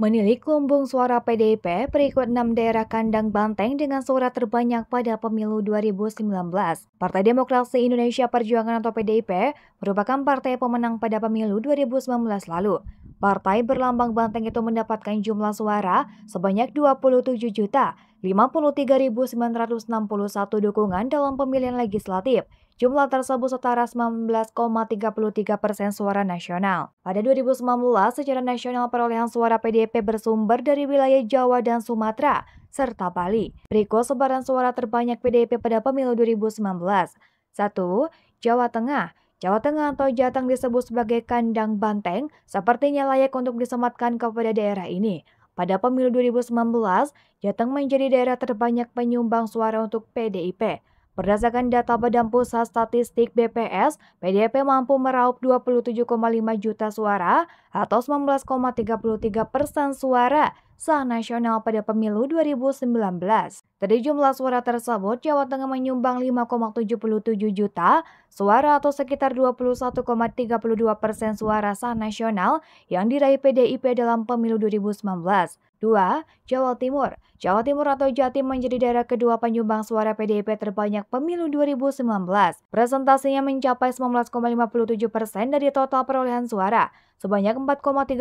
Menilik lumbung suara PDIP berikut enam daerah kandang banteng dengan suara terbanyak pada pemilu 2019. Partai Demokrasi Indonesia Perjuangan atau PDIP merupakan partai pemenang pada pemilu 2019 lalu. Partai berlambang banteng itu mendapatkan jumlah suara sebanyak 27 juta 53.961 dukungan dalam pemilihan legislatif Jumlah tersebut setara 19,33 persen suara nasional. Pada 2019, secara nasional perolehan suara PDIP bersumber dari wilayah Jawa dan Sumatera, serta Bali. Berikut sebaran suara terbanyak PDIP pada pemilu 2019. 1. Jawa Tengah Jawa Tengah atau Jateng disebut sebagai kandang banteng, sepertinya layak untuk disematkan kepada daerah ini. Pada pemilu 2019, Jateng menjadi daerah terbanyak penyumbang suara untuk PDIP, Berdasarkan data Badan Pusat Statistik BPS, PDIP mampu meraup 27,5 juta suara atau 19,33 persen suara sah nasional pada pemilu 2019. Dari jumlah suara tersebut, Jawa Tengah menyumbang 5,77 juta suara atau sekitar 21,32 persen suara sah nasional yang diraih PDIP dalam pemilu 2019. 2. Jawa Timur. Jawa Timur atau Jatim menjadi daerah kedua penyumbang suara PDIP terbanyak pemilu 2019. Presentasinya mencapai 19,57 persen dari total perolehan suara. Sebanyak 4,31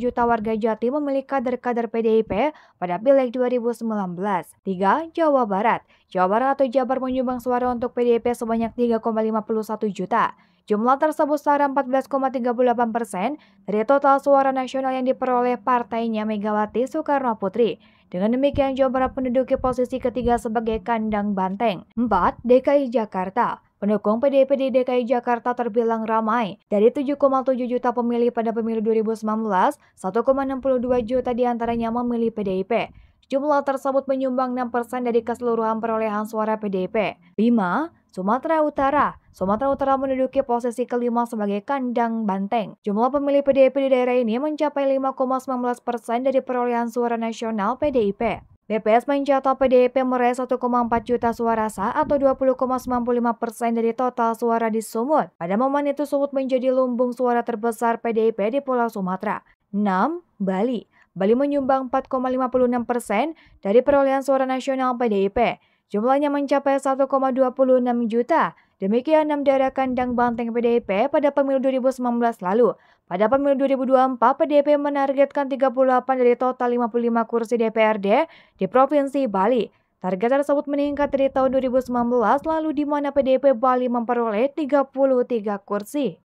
juta warga Jati memilih kader-kader PDIP pada Pileg 2019. 3. Jawa Barat. Jawa Barat atau Jabar menyumbang suara untuk PDIP sebanyak 3,51 juta. Jumlah tersebut setara 14,38 persen dari total suara nasional yang diperoleh partainya Megawati Soekarno Putri. Dengan demikian, Jawa Barat menduduki posisi ketiga sebagai kandang banteng. 4. DKI Jakarta Pendukung PDIP di DKI Jakarta terbilang ramai. Dari 7,7 juta pemilih pada pemilu 2019, 1,62 juta diantaranya memilih PDIP. Jumlah tersebut menyumbang 6% persen dari keseluruhan perolehan suara PDIP. 5. Sumatera Utara. Sumatera Utara menduduki posisi kelima sebagai kandang banteng. Jumlah pemilih PDIP di daerah ini mencapai 5,19 persen dari perolehan suara nasional PDIP. BPS mencatat PDIP meraih 1,4 juta suara sah atau 20,95 persen dari total suara di Sumut. Pada momen itu Sumut menjadi lumbung suara terbesar PDIP di Pulau Sumatera. 6. Bali. Bali menyumbang 4,56 persen dari perolehan suara nasional PDIP. Jumlahnya mencapai 1,26 juta. Demikian enam daerah kandang banteng PDIP pada pemilu 2019 lalu. Pada pemilu 2024, PDIP menargetkan 38 dari total 55 kursi DPRD di Provinsi Bali. Target tersebut meningkat dari tahun 2019 lalu di mana PDIP Bali memperoleh 33 kursi.